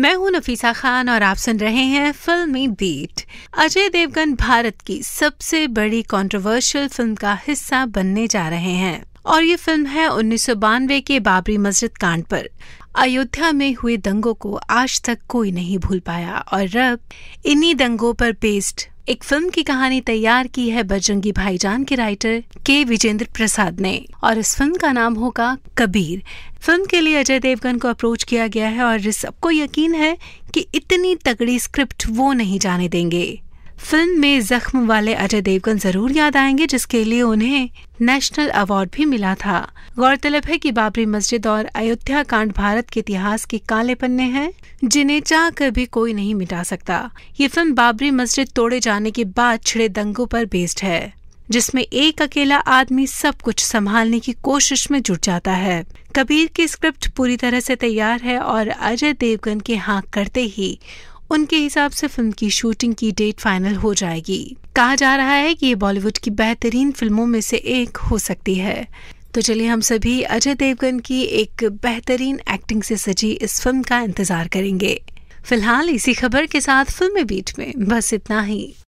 मैं हूं नफीसा खान और आप सुन रहे हैं फिल्मी बीट अजय देवगन भारत की सबसे बड़ी कंट्रोवर्शियल फिल्म का हिस्सा बनने जा रहे हैं और ये फिल्म है उन्नीस के बाबरी मस्जिद कांड पर अयोध्या में हुए दंगों को आज तक कोई नहीं भूल पाया और रब इन्हीं दंगों पर बेस्ड एक फिल्म की कहानी तैयार की है बजरंगी भाईजान के राइटर के विजेंद्र प्रसाद ने और इस फिल्म का नाम होगा कबीर फिल्म के लिए अजय देवगन को अप्रोच किया गया है और सबको यकीन है कि इतनी तगड़ी स्क्रिप्ट वो नहीं जाने देंगे फिल्म में जख्म वाले अजय देवगन जरूर याद आएंगे जिसके लिए उन्हें नेशनल अवार्ड भी मिला था गौरतलब है कि बाबरी मस्जिद और अयोध्या कांड भारत के इतिहास के काले पन्ने हैं जिन्हें चाह कर भी कोई नहीं मिटा सकता ये फिल्म बाबरी मस्जिद तोड़े जाने के बाद छिड़े दंगों पर बेस्ड है जिसमें एक अकेला आदमी सब कुछ संभालने की कोशिश में जुट जाता है कबीर की स्क्रिप्ट पूरी तरह से तैयार है और अजय देवगन के हाँ करते ही उनके हिसाब से फिल्म की शूटिंग की डेट फाइनल हो जाएगी कहा जा रहा है कि ये बॉलीवुड की बेहतरीन फिल्मों में से एक हो सकती है तो चलिए हम सभी अजय देवगन की एक बेहतरीन एक्टिंग से सजी इस फिल्म का इंतजार करेंगे फिलहाल इसी खबर के साथ फिल्म बीट में बस इतना ही